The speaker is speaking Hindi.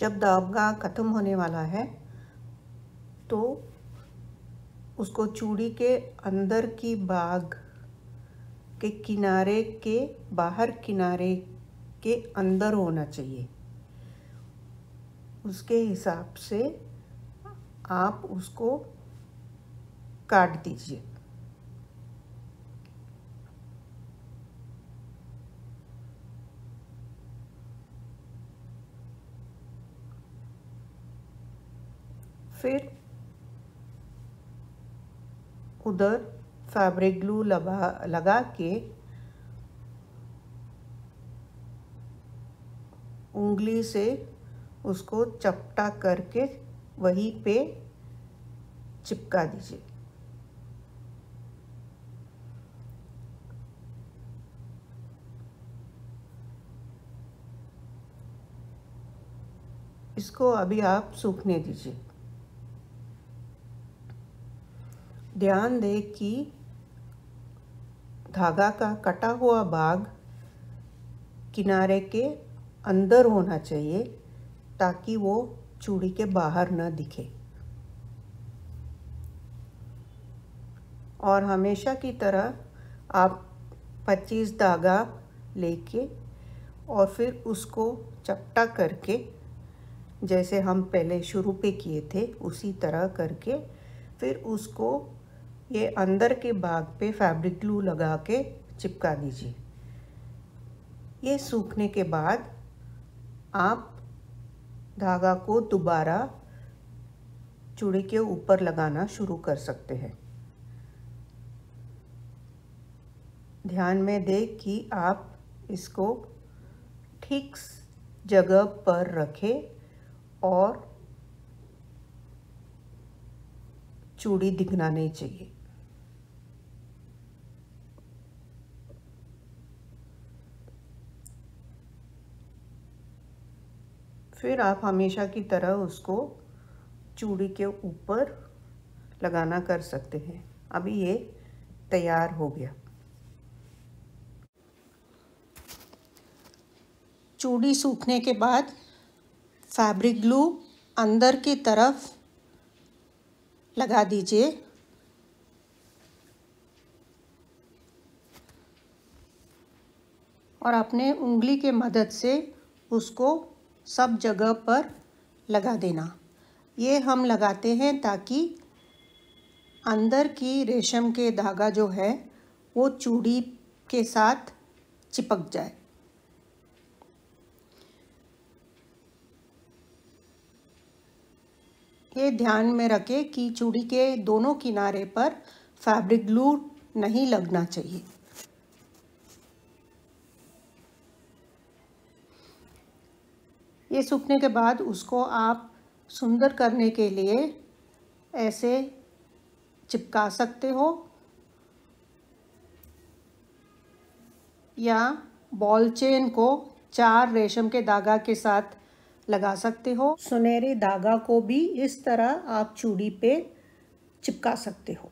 जब दबगा ख़त्म होने वाला है तो उसको चूड़ी के अंदर की बाग के किनारे के बाहर किनारे के अंदर होना चाहिए उसके हिसाब से आप उसको काट दीजिए फिर उधर फैब्रिक ग्लू लगा लगा के उंगली से उसको चपटा करके वहीं पे चिपका दीजिए इसको अभी आप सूखने दीजिए ध्यान दें कि धागा का कटा हुआ भाग किनारे के अंदर होना चाहिए ताकि वो चूड़ी के बाहर न दिखे और हमेशा की तरह आप 25 धागा लेके और फिर उसको चपटा करके जैसे हम पहले शुरू पे किए थे उसी तरह करके फिर उसको ये अंदर के भाग पे फैब्रिक ग्लू लगा के चिपका दीजिए ये सूखने के बाद आप धागा को दोबारा चूड़ी के ऊपर लगाना शुरू कर सकते हैं ध्यान में दे कि आप इसको ठीक जगह पर रखें और चूड़ी दिखना नहीं चाहिए फिर आप हमेशा की तरह उसको चूड़ी के ऊपर लगाना कर सकते हैं अभी ये तैयार हो गया चूड़ी सूखने के बाद फैब्रिक ग्लू अंदर की तरफ लगा दीजिए और अपने उंगली के मदद से उसको सब जगह पर लगा देना ये हम लगाते हैं ताकि अंदर की रेशम के धागा जो है वो चूड़ी के साथ चिपक जाए ये ध्यान में रखें कि चूड़ी के दोनों किनारे पर फैब्रिक ग्लू नहीं लगना चाहिए ये सूखने के बाद उसको आप सुंदर करने के लिए ऐसे चिपका सकते हो या बॉल चेन को चार रेशम के धागा के साथ लगा सकते हो सुनहरे धागा को भी इस तरह आप चूड़ी पे चिपका सकते हो